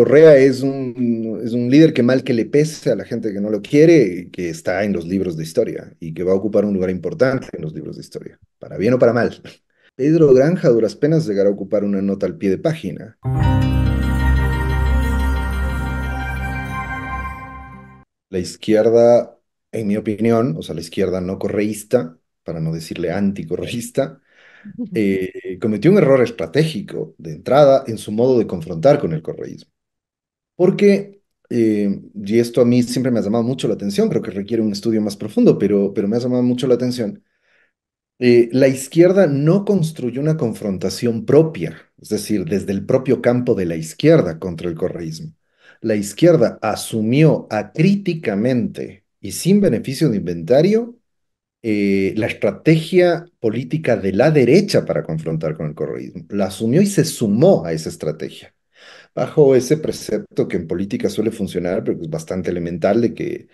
Correa es un, un líder que mal que le pese a la gente que no lo quiere, que está en los libros de historia y que va a ocupar un lugar importante en los libros de historia, para bien o para mal. Pedro Granja a duras penas llegará a ocupar una nota al pie de página. La izquierda, en mi opinión, o sea, la izquierda no correísta, para no decirle anticorreísta, eh, cometió un error estratégico de entrada en su modo de confrontar con el correísmo. Porque, eh, y esto a mí siempre me ha llamado mucho la atención, pero que requiere un estudio más profundo, pero, pero me ha llamado mucho la atención. Eh, la izquierda no construyó una confrontación propia, es decir, desde el propio campo de la izquierda contra el correísmo. La izquierda asumió acríticamente y sin beneficio de inventario eh, la estrategia política de la derecha para confrontar con el correísmo. La asumió y se sumó a esa estrategia bajo ese precepto que en política suele funcionar, pero es bastante elemental, de que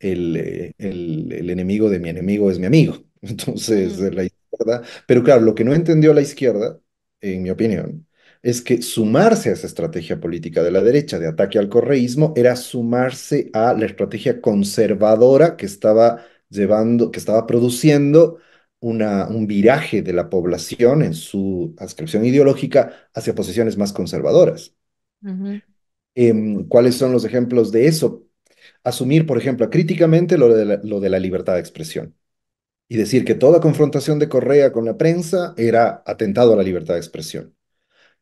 eh, el, el, enemigo de mi enemigo es mi amigo. Entonces, la izquierda, pero claro, lo que no entendió la izquierda, en mi opinión, es que sumarse a esa estrategia política de la derecha de ataque al correísmo era sumarse a la estrategia conservadora que estaba llevando, que estaba produciendo una, un viraje de la población en su adscripción ideológica hacia posiciones más conservadoras. Em, ¿Cuáles son los ejemplos de eso? Asumir, por ejemplo, críticamente lo de, la, lo de la libertad de expresión y decir que toda confrontación de Correa con la prensa era atentado a la libertad de expresión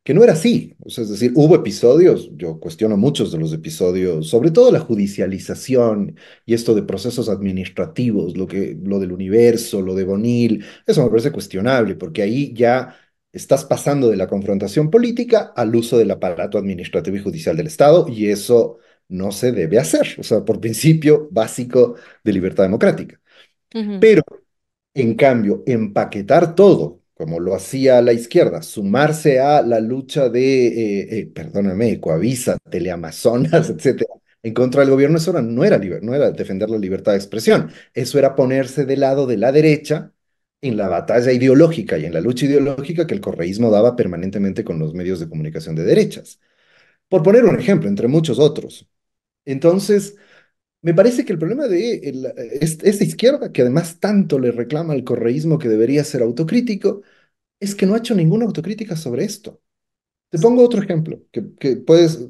que no era así. O sea, es decir, hubo episodios, yo cuestiono muchos de los episodios, sobre todo la judicialización y esto de procesos administrativos, lo, que, lo del universo, lo de Bonil, eso me parece cuestionable, porque ahí ya estás pasando de la confrontación política al uso del aparato administrativo y judicial del Estado y eso no se debe hacer, o sea, por principio básico de libertad democrática. Pero, en cambio, empaquetar todo, como lo hacía la izquierda, sumarse a la lucha de, eh, eh, perdóname, Teleamazonas, etcétera, en contra del gobierno, eso no era, no era defender la libertad de expresión, eso era ponerse del lado de la derecha en la batalla ideológica y en la lucha ideológica que el correísmo daba permanentemente con los medios de comunicación de derechas. Por poner un ejemplo, entre muchos otros. Entonces, me parece que el problema de esta izquierda, que además tanto le reclama al correísmo que debería ser autocrítico, es que no ha hecho ninguna autocrítica sobre esto. Te pongo otro ejemplo, que, puede puedes,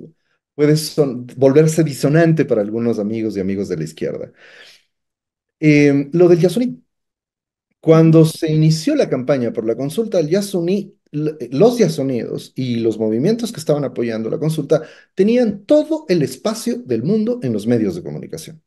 puedes volverse disonante para algunos amigos y amigos de la izquierda. Em, lo del Yasuní. Cuando se inició la campaña por la consulta, los Yasuní, los yasonidos y los movimientos que estaban apoyando la consulta tenían todo el espacio del mundo en los medios de comunicación.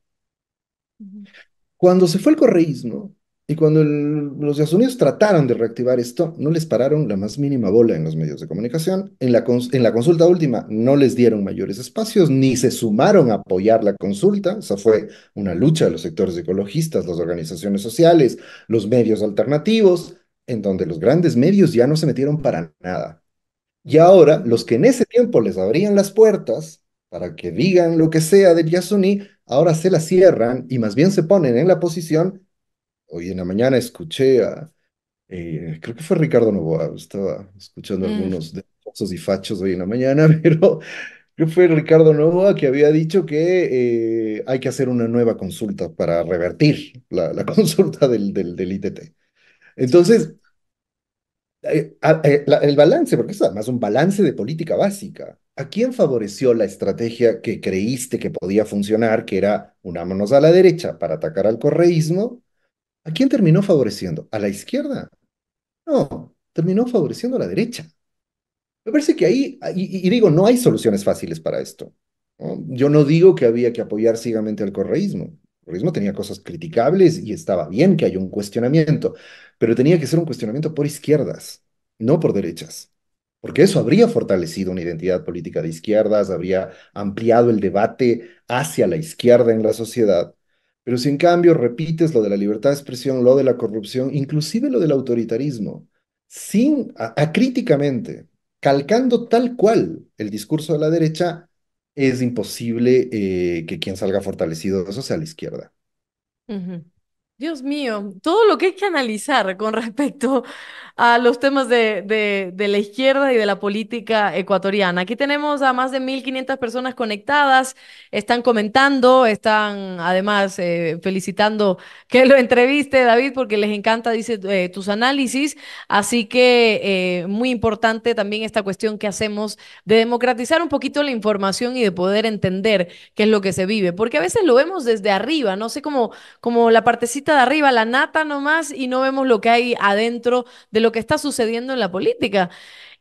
Cuando se fue el correísmo, y cuando los yasuníes trataron de reactivar esto, no les pararon la más mínima bola en los medios de comunicación. En la, consulta última no les dieron mayores espacios, ni se sumaron a apoyar la consulta. O sea, fue una lucha de los sectores ecologistas, las organizaciones sociales, los medios alternativos, en donde los grandes medios ya no se metieron para nada. Y ahora, los que en ese tiempo les abrían las puertas para que digan lo que sea del yasuní, ahora se las cierran y más bien se ponen en la posición hoy en la mañana escuché a, eh, creo que fue Ricardo Novoa, estaba escuchando mm. algunos de y fachos hoy en la mañana, pero creo que fue Ricardo Novoa que había dicho que eh, hay que hacer una nueva consulta para revertir la, consulta del, del, del, ITT. Entonces, eh, el balance, porque es además un balance de política básica. ¿A quién favoreció la estrategia que creíste que podía funcionar, que era unámonos a la derecha para atacar al correísmo? ¿A quién terminó favoreciendo? ¿A la izquierda? No, terminó favoreciendo a la derecha. Me parece que ahí, y, digo, no hay soluciones fáciles para esto. Yo no digo que había que apoyar ciegamente al correísmo. El correísmo tenía cosas criticables y estaba bien que haya un cuestionamiento, pero tenía que ser un cuestionamiento por izquierdas, no por derechas porque eso habría fortalecido una identidad política de izquierdas, habría ampliado el debate hacia la izquierda en la sociedad, pero si en cambio repites lo de la libertad de expresión, lo de la corrupción, inclusive lo del autoritarismo, sin acríticamente, calcando tal cual el discurso de la derecha, es imposible eh, que quien salga fortalecido de eso sea la izquierda. Dios mío, todo lo que hay que analizar con respecto a los temas de, la izquierda y de la política ecuatoriana. Aquí tenemos a más de 1.500 personas conectadas, están comentando, están además eh, felicitando que lo entreviste, David, porque les encanta, dice, eh, tus análisis. Así que eh, muy importante también esta cuestión que hacemos de democratizar un poquito la información y de poder entender qué es lo que se vive, porque a veces lo vemos desde arriba, no sé, cómo como la partecita de arriba, la nata nomás, y no vemos lo que hay adentro de lo que está sucediendo en la política.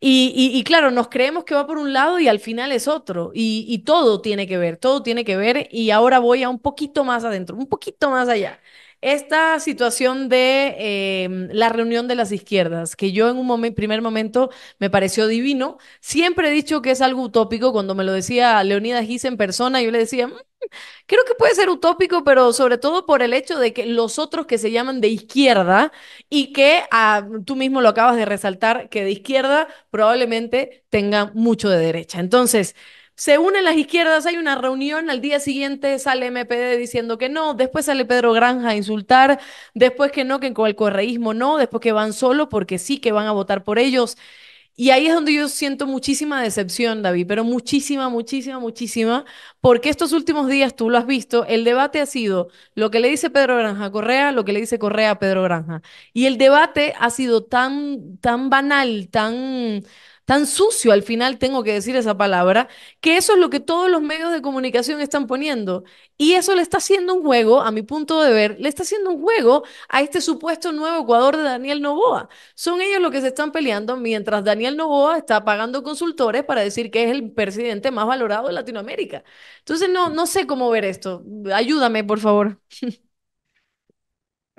Y, claro, nos creemos que va por un lado y al final es otro. Y, y todo tiene que ver, todo tiene que ver. Y ahora voy a un poquito más adentro, un poquito más allá. Esta situación de em, la reunión de las izquierdas, que yo en un primer momento me pareció divino, siempre he dicho que es algo utópico, cuando me lo decía Leonidas Gis en persona, yo le decía, mm, creo que puede ser utópico, pero sobre todo por el hecho de que los otros que se llaman de izquierda y que ah, tú mismo lo acabas de resaltar, que de izquierda probablemente tengan mucho de derecha. Entonces, se unen las izquierdas, hay una reunión, al día siguiente sale MPD diciendo que no, después sale Pedro Granja a insultar, después que no, que con el correísmo no, después que van solo porque sí, que van a votar por ellos. Y ahí es donde yo siento muchísima decepción, David, pero muchísima, muchísima, muchísima, porque estos últimos días, tú lo has visto, el debate ha sido lo que le dice Pedro Granja a Correa, lo que le dice Correa a Pedro Granja. Y el debate ha sido tan, tan banal, tan tan sucio, al final tengo que decir esa palabra, que eso es lo que todos los medios de comunicación están poniendo. Y eso le está haciendo un juego, a mi punto de ver, le está haciendo un juego a este supuesto nuevo Ecuador de Daniel Novoa. Son ellos los que se están peleando mientras Daniel Novoa está pagando consultores para decir que es el presidente más valorado de Latinoamérica. Entonces, no, no sé cómo ver esto. Ayúdame, por favor.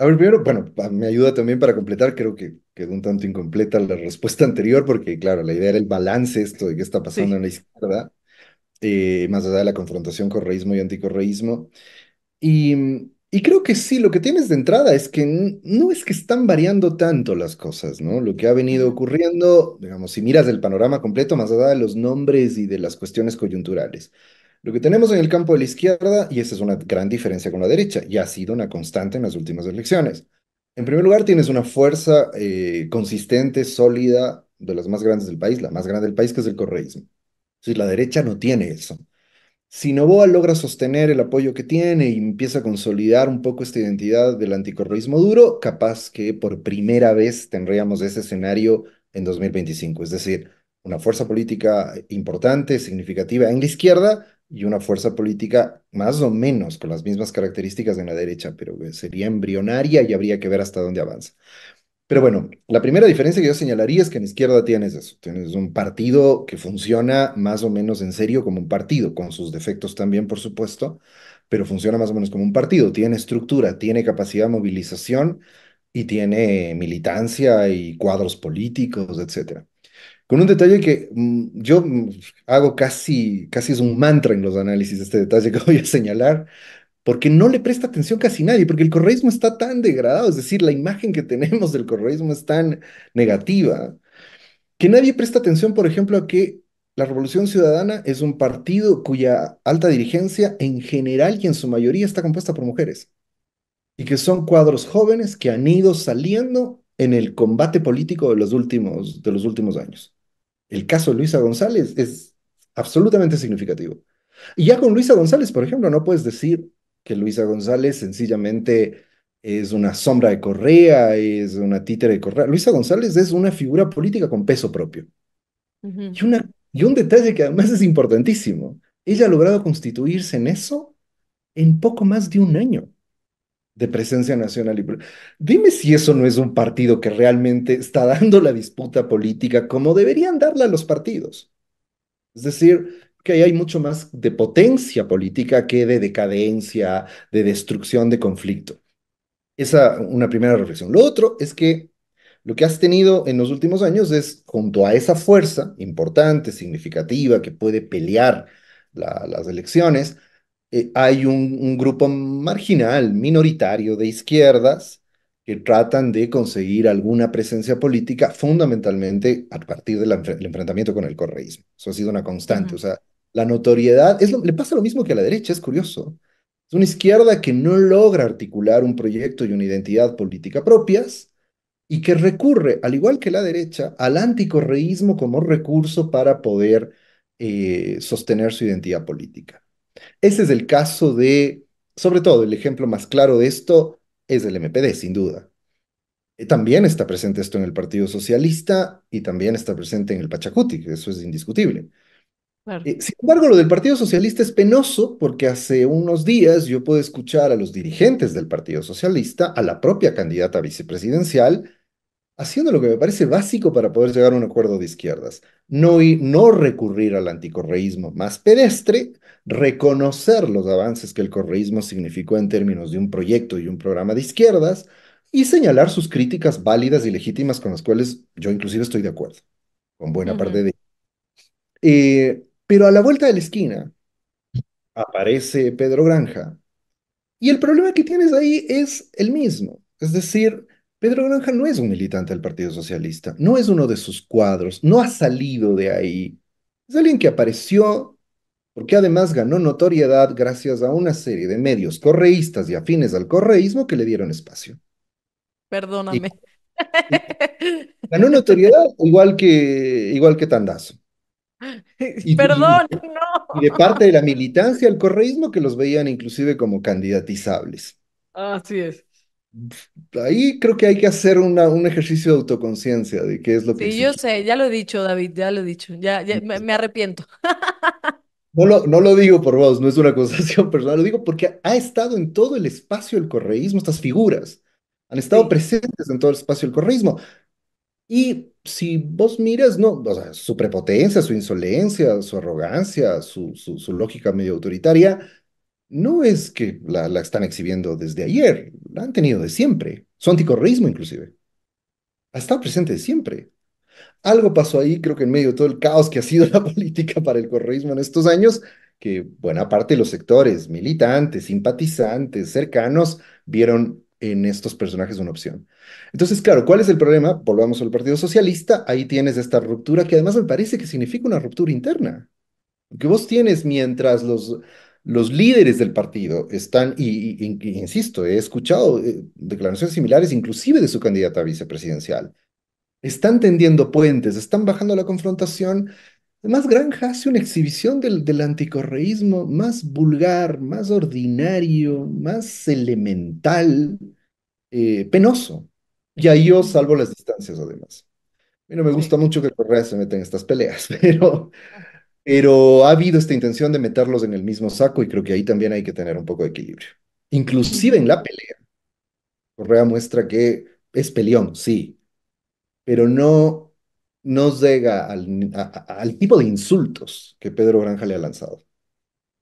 A ver, primero, bueno, me ayuda también para completar, creo que quedó un tanto incompleta la respuesta anterior, porque claro, la idea era el balance esto de qué está pasando en la izquierda, eh, más allá de la confrontación correísmo y anticorreísmo. Y, y creo que sí, lo que tienes de entrada es que no es que están variando tanto las cosas, ¿no? Lo que ha venido ocurriendo, digamos, si miras el panorama completo, más allá de los nombres y de las cuestiones coyunturales. Lo que tenemos en el campo de la izquierda, y esa es una gran diferencia con la derecha, y ha sido una constante en las últimas elecciones. En primer lugar, tienes una fuerza eh, consistente, sólida, de las más grandes del país, la más grande del país, que es el correísmo. Si la derecha no tiene eso. Si Novoa logra sostener el apoyo que tiene y empieza a consolidar un poco esta identidad del anticorreísmo duro, capaz que por primera vez tendríamos ese escenario en 2025. Es decir, una fuerza política importante, significativa en la izquierda, y una fuerza política más o menos con las mismas características de la derecha, pero que sería embrionaria y habría que ver hasta dónde avanza. Pero bueno, la primera diferencia que yo señalaría es que en izquierda tienes eso, tienes un partido que funciona más o menos en serio como un partido, con sus defectos también, por supuesto, pero funciona más o menos como un partido, tiene estructura, tiene capacidad de movilización y tiene militancia y cuadros políticos, etcétera. Con un detalle que mm, yo mm, hago casi, casi es un mantra en los análisis, este detalle que voy a señalar, porque no le presta atención casi nadie, porque el correísmo está tan degradado, es decir, la imagen que tenemos del correísmo es tan negativa, que nadie presta atención, por ejemplo, a que la Revolución Ciudadana es un partido cuya alta dirigencia en general y en su mayoría está compuesta por mujeres, y que son cuadros jóvenes que han ido saliendo en el combate político de los últimos, de los últimos años. El caso de Luisa González es absolutamente significativo. Y ya con Luisa González, por ejemplo, no puedes decir que Luisa González sencillamente es una sombra de Correa, es una títere de Correa. Luisa González es una figura política con peso propio. y, una, y un detalle que además es importantísimo. Ella ha logrado constituirse en eso en poco más de un año de presencia nacional. Y... Dime si eso no es un partido que realmente está dando la disputa política como deberían darla los partidos. Es decir, que ahí hay mucho más de potencia política que de decadencia, de destrucción de conflicto. Esa una primera reflexión. Lo otro es que lo que has tenido en los últimos años es, junto a esa fuerza importante, significativa, que puede pelear las elecciones, eh, hay un, grupo marginal, minoritario de izquierdas que tratan de conseguir alguna presencia política fundamentalmente a partir del enfrentamiento con el correísmo. Eso ha sido una constante. O sea, la notoriedad, es le pasa lo mismo que a la derecha, es curioso. Es una izquierda que no logra articular un proyecto y una identidad política propias y que recurre, al igual que la derecha, al anticorreísmo como recurso para poder eh, sostener su identidad política. Ese es el caso de, sobre todo, el ejemplo más claro de esto es el MPD, sin duda. Eh, también está presente esto en el Partido Socialista y también está presente en el Pachacuti, eso es indiscutible. Eh, sin embargo, lo del Partido Socialista es penoso porque hace unos días yo pude escuchar a los dirigentes del Partido Socialista, a la propia candidata vicepresidencial, haciendo lo que me parece básico para poder llegar a un acuerdo de izquierdas. No, no recurrir al anticorreísmo más pedestre, reconocer los avances que el correísmo significó en términos de un proyecto y un programa de izquierdas, y señalar sus críticas válidas y legítimas con las cuales yo inclusive estoy de acuerdo, con buena parte de eh, pero a la vuelta de la esquina aparece Pedro Granja, y el problema que tienes ahí es el mismo, es decir, Pedro Granja no es un militante del Partido Socialista, no es uno de sus cuadros, no ha salido de ahí. Es alguien que apareció porque además ganó notoriedad gracias a una serie de medios correístas y afines al correísmo que le dieron espacio. Perdóname. ganó notoriedad igual que, igual que Tandazo. Perdón, no. Y de parte de la militancia al correísmo que los veían inclusive como candidatizables. Así es. Ahí creo que hay que hacer una, un ejercicio de autoconciencia de qué es lo que... Sí, yo sé, ya lo he dicho, David, ya lo he dicho, ya, ya me arrepiento. No lo, digo por vos, no es una acusación personal, lo digo porque ha estado en todo el espacio del correísmo, estas figuras han estado presentes en todo el espacio del correísmo. Y si vos miras, no, o sea, su prepotencia, su insolencia, su arrogancia, su, lógica medio autoritaria, no es que la, la, están exhibiendo desde ayer, la han tenido de siempre, su anticorreísmo inclusive. Ha estado presente de siempre. Algo pasó ahí, creo que en medio de todo el caos que ha sido la política para el correísmo en estos años, que buena parte de los sectores, militantes, simpatizantes, cercanos, vieron en estos personajes una opción. Entonces, claro, ¿cuál es el problema? Volvamos al Partido Socialista, ahí tienes esta ruptura que además me parece que significa una ruptura interna, que vos tienes mientras los, los líderes del partido están, y, insisto, he escuchado eh, declaraciones similares inclusive de su candidata a vicepresidencial, están tendiendo puentes, están bajando la confrontación. Más Granja hace una exhibición del, del anticorreísmo más vulgar, más ordinario, más elemental, eh, penoso. Y ahí yo salvo las distancias, además. A mí no me gusta mucho que Correa se meta en estas peleas, pero, pero ha habido esta intención de meterlos en el mismo saco y creo que ahí también hay que tener un poco de equilibrio. Inclusive en la pelea. Correa muestra que es peleón, sí, pero no, nos llega al, tipo de insultos que Pedro Granja le ha lanzado.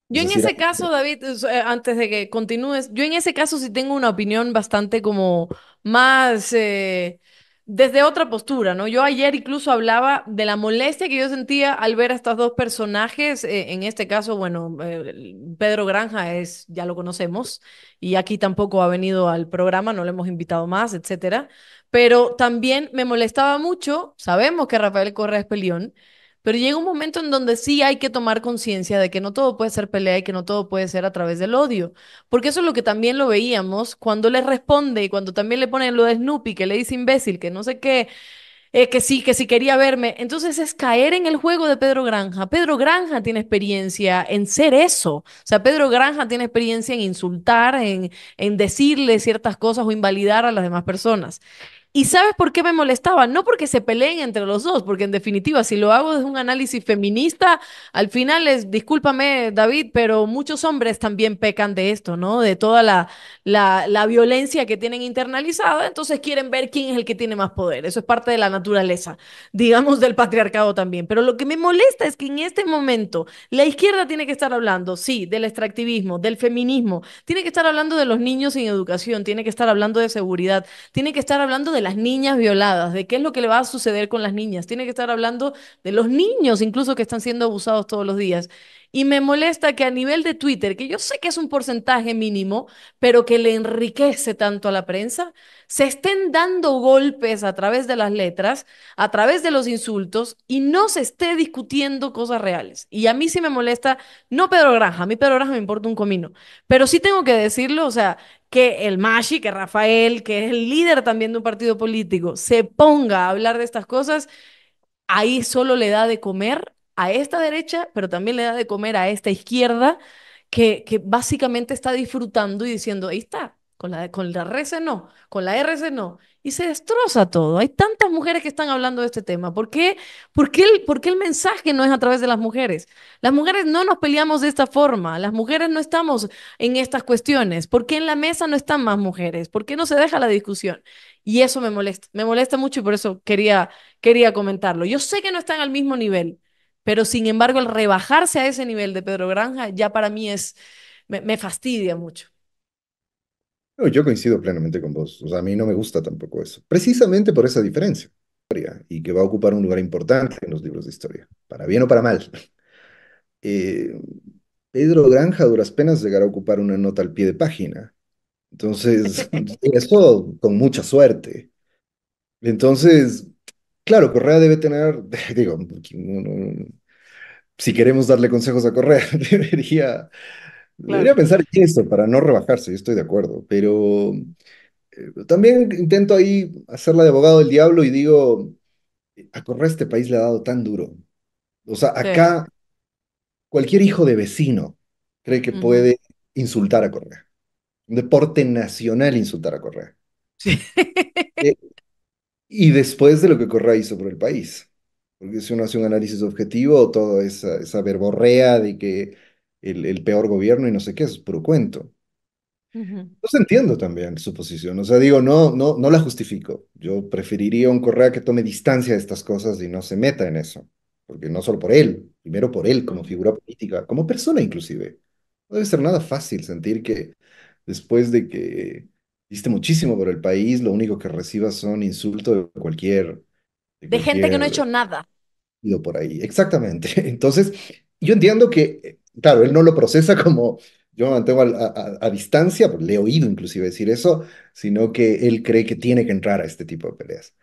Yo en ese caso, David, antes de que continúes, yo en ese caso sí tengo una opinión bastante como más eh, desde otra postura, ¿no? Yo ayer incluso hablaba de la molestia que yo sentía al ver a estos dos personajes, eh, en este caso, bueno, eh, Pedro Granja es, ya lo conocemos, y aquí tampoco ha venido al programa, no lo hemos invitado más, etcétera. Pero también me molestaba mucho, sabemos que Rafael Correa es peleón, pero llega un momento en donde sí hay que tomar conciencia de que no todo puede ser pelea y que no todo puede ser a través del odio. Porque eso es lo que también lo veíamos cuando le responde y cuando también le ponen lo de Snoopy, que le dice imbécil, que no sé qué, eh, que sí, que sí quería verme. Entonces es caer en el juego de Pedro Granja. Pedro Granja tiene experiencia en ser eso. O sea, Pedro Granja tiene experiencia en insultar, en, en decirle ciertas cosas o invalidar a las demás personas. ¿Y sabes por qué me molestaba? No porque se peleen entre los dos, porque en definitiva, si lo hago desde un análisis feminista, al final es, discúlpame David, pero muchos hombres también pecan de esto, ¿no? De toda la, la, la violencia que tienen internalizada, entonces quieren ver quién es el que tiene más poder. Eso es parte de la naturaleza, digamos, del patriarcado también. Pero lo que me molesta es que en este momento la izquierda tiene que estar hablando, sí, del extractivismo, del feminismo, tiene que estar hablando de los niños sin educación, tiene que estar hablando de seguridad, tiene que estar hablando de de las niñas violadas, de qué es lo que le va a suceder con las niñas. Tiene que estar hablando de los niños, incluso que están siendo abusados todos los días. Y me molesta que a nivel de Twitter, que yo sé que es un porcentaje mínimo, pero que le enriquece tanto a la prensa, se estén dando golpes a través de las letras, a través de los insultos, y no se esté discutiendo cosas reales. Y a mí sí me molesta, no Pedro Granja, a mí Pedro Granja me importa un comino, pero sí tengo que decirlo, o sea, que el Mashi, que Rafael, que es el líder también de un partido político, se ponga a hablar de estas cosas, ahí solo le da de comer a esta derecha, pero también le da de comer a esta izquierda que, básicamente está disfrutando y diciendo, ahí está, con la, con la RC no, con la RC no. Y se destroza todo. Hay tantas mujeres que están hablando de este tema. ¿Por qué? ¿Por qué, el, por el mensaje no es a través de las mujeres? Las mujeres no nos peleamos de esta forma. Las mujeres no estamos en estas cuestiones. ¿Por qué en la mesa no están más mujeres? ¿Por qué no se deja la discusión? Y eso me molesta. Me molesta mucho y por eso quería, quería comentarlo. Yo sé que no están al mismo nivel. Pero sin embargo, el rebajarse a ese nivel de Pedro Granja ya para mí es, me, fastidia mucho. No, yo coincido plenamente con vos. a mí no me gusta tampoco eso. Precisamente por esa diferencia. Y que va a ocupar un lugar importante en los libros de historia, para bien o para mal. Eh, Pedro Granja duras penas llegará a ocupar una nota al pie de página. Entonces, eso con mucha suerte. Entonces, claro, Correa debe tener, digo, si queremos darle consejos a Correa, debería, debería pensar en eso para no rebajarse, yo estoy de acuerdo, pero eh, también intento ahí hacerla de abogado del diablo y digo, a Correa este país le ha dado tan duro. O sea, acá cualquier hijo de vecino cree que puede insultar a Correa. Un deporte nacional insultar a Correa. Eh, y después de lo que Correa hizo por el país. Porque si uno hace un análisis objetivo, toda esa, verborrea de que el, peor gobierno y no sé qué, es puro cuento. Uh entiendo también su posición. O sea, digo, no, no, no la justifico. Yo preferiría un Correa que tome distancia de estas cosas y no se meta en eso. Porque no solo por él, primero por él como figura política, como persona inclusive. No debe ser nada fácil sentir que después de que diste muchísimo por el país, lo único que recibas son insultos de cualquier de, gente que no ha hecho nada. Ido por ahí, exactamente. Entonces, yo entiendo que, claro, él no lo procesa como yo me mantengo a, a distancia, pues, le he oído inclusive decir eso, sino que él cree que tiene que entrar a este tipo de peleas.